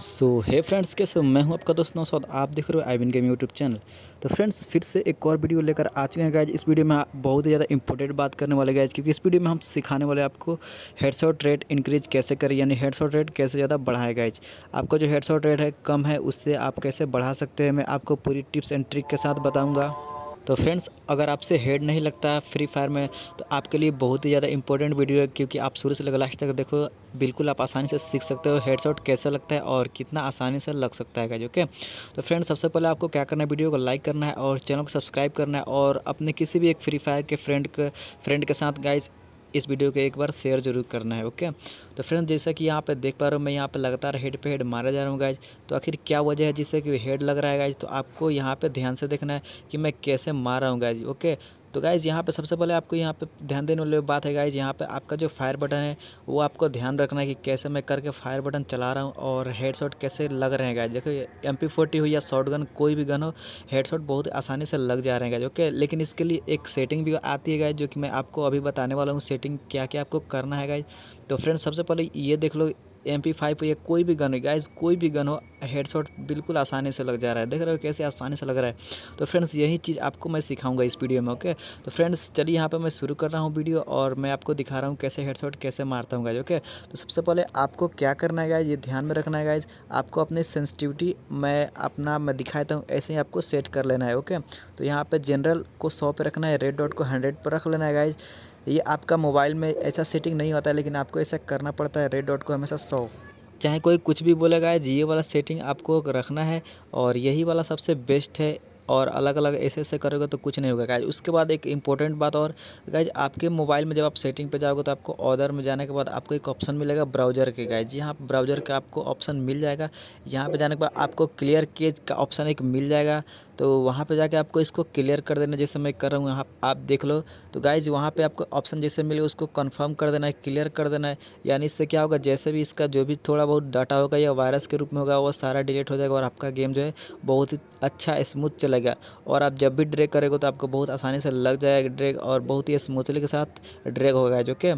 सो है फ्रेंड्स कैसे मैं हूं आपका दोस्त नौ सौ आप देख रहे हो आई बिन गेम यूट्यूब चैनल तो फ्रेंड्स फिर से एक और वीडियो लेकर आ चुके हैं गाइज इस वीडियो में बहुत ही ज़्यादा इंपॉर्टेंट बात करने वाले गाइज क्योंकि इस वीडियो में हम सिखाने वाले आपको हेडसॉट रेट इंक्रीज कैसे करें यानी हेडसॉट रेट कैसे ज़्यादा बढ़ाए गाइज आपका जो हेडसॉट रेट है कम है उससे आप कैसे बढ़ा सकते हैं मैं आपको पूरी टिप्स एंड ट्रिक के साथ बताऊँगा तो फ्रेंड्स अगर आपसे हेड नहीं लगता फ्री फायर में तो आपके लिए बहुत ही ज़्यादा इंपॉर्टेंट वीडियो है क्योंकि आप शुरू से लगा लास्ट तक देखो बिल्कुल आप आसानी से सीख सकते हो हेडशॉट कैसे लगता है और कितना आसानी से लग सकता है जो ओके तो फ्रेंड्स सबसे पहले आपको क्या करना है वीडियो को लाइक करना है और चैनल को सब्सक्राइब करना है और अपने किसी भी एक फ्री फायर के फ्रेंड के फ्रेंड के साथ गाइज इस वीडियो को एक बार शेयर जरूर करना है ओके तो फ्रेंड्स जैसा कि यहाँ पे देख पा रहा हूँ मैं यहाँ पे लगातार हेड पे हेड मारा जा रहा हूँ गाइज तो आखिर क्या वजह है जिससे कि हेड लग रहा है गाइज तो आपको यहाँ पे ध्यान से देखना है कि मैं कैसे मार रहा हूँ गाइज ओके तो गाइज़ यहाँ पे सबसे पहले आपको यहाँ पे ध्यान देने वाली बात है गाइज़ यहाँ पे आपका जो फायर बटन है वो आपको ध्यान रखना है कि कैसे मैं करके फायर बटन चला रहा हूँ और हेडशॉट कैसे लग रहे हैं गाइज देखो एम पी हो या शॉर्ट गन कोई भी गन हो हेडसेट बहुत आसानी से लग जा रहे हैं गाइज ओके लेकिन इसके लिए एक सेटिंग भी आती है गाइज जो कि मैं आपको अभी बताने वाला हूँ सेटिंग क्या क्या आपको करना है गाइज तो फ्रेंड सबसे पहले ये देख लो एम पी फाइव या कोई भी गन हो गाइज कोई भी गन हो हेडशॉट बिल्कुल आसानी से लग जा रहा है देख रहे हो कैसे आसानी से लग रहा है तो फ्रेंड्स यही चीज़ आपको मैं सिखाऊंगा इस वीडियो में ओके तो फ्रेंड्स चलिए यहाँ पर मैं शुरू कर रहा हूँ वीडियो और मैं आपको दिखा रहा हूँ कैसे हेडशॉट कैसे मारता हूँ गाइज ओके तो सबसे पहले आपको क्या करना है गाइज ये ध्यान में रखना है गाइज आपको अपनी सेंसिटिविटी मैं अपना मैं दिखाता हूँ ऐसे ही आपको सेट कर लेना है ओके तो यहाँ पर जनरल को सौ पर रखना है रेड डॉट को हंड्रेड पर रख लेना है गाइज ये आपका मोबाइल में ऐसा सेटिंग नहीं होता है लेकिन आपको ऐसा करना पड़ता है रेड डॉट को हमेशा सौ चाहे कोई कुछ भी बोलेगा जी ये वाला सेटिंग आपको रखना है और यही वाला सबसे बेस्ट है और अलग अलग ऐसे ऐसे करोगे तो कुछ नहीं होगा गाइज उसके बाद एक इंपॉर्टेंट बात और गाइज आपके मोबाइल में जब आप सेटिंग पे जाओगे तो आपको ऑर्डर में जाने के बाद आपको एक ऑप्शन मिलेगा ब्राउज़र के गाइज यहाँ ब्राउज़र का आपको ऑप्शन मिल जाएगा यहाँ पे जाने के बाद आपको क्लियर केज का ऑप्शन एक मिल जाएगा तो वहाँ पे जाके आपको इसको क्लियर कर देना जैसे मैं कर रहा हूँ यहाँ आप देख लो तो गाइज वहाँ पे आपको ऑप्शन जैसे मिले उसको कंफर्म कर देना है क्लियर कर देना है यानी इससे क्या होगा जैसे भी इसका जो भी थोड़ा बहुत डाटा होगा या वायरस के रूप में होगा वो सारा डिलीट हो जाएगा और आपका गेम जो है बहुत ही अच्छा स्मूथ चलेगा और आप जब भी ड्रेक करेगा तो आपको बहुत आसानी से लग जाएगा ड्रेक और बहुत ही स्मूथली के साथ ड्रेक होगा जो कि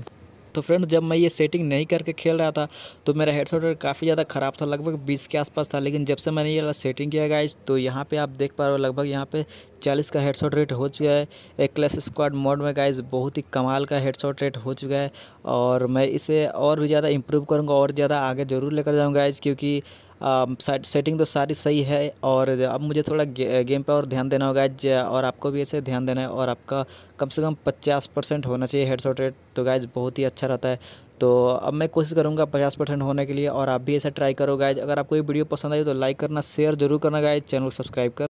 तो फ्रेंड्स जब मैं ये सेटिंग नहीं करके खेल रहा था तो मेरा हेडसेट काफ़ी ज़्यादा ख़राब था लगभग बीस के आसपास था लेकिन जब से मैंने ये सेटिंग किया गाइज तो यहाँ पर आप देख पा रहे हो लगभग यहाँ पर चालीस का हेडसेट रेट हो चुका है एक क्लस स्क्वाड मोड में गाइज बहुत ही कमाल का हेडशॉट रेट हो चुका है और मैं इसे और भी ज़्यादा इम्प्रूव करूँगा और ज़्यादा आगे ज़रूर लेकर जाऊँगा गाइज क्योंकि सेटिंग तो सारी सही है और अब मुझे थोड़ा गे, गेम पे और ध्यान देना होगा और आपको भी ऐसे ध्यान देना है और आपका कम से कम पचास परसेंट होना चाहिए शॉट रेट तो गाइज बहुत ही अच्छा रहता है तो अब मैं कोशिश करूँगा पचास परसेंट होने के लिए और आप भी ऐसा ट्राई करो गाइज अगर आपको ये वीडियो पसंद आई तो लाइक करना शेयर जरूर करना गाइज चैनल को सब्सक्राइब कर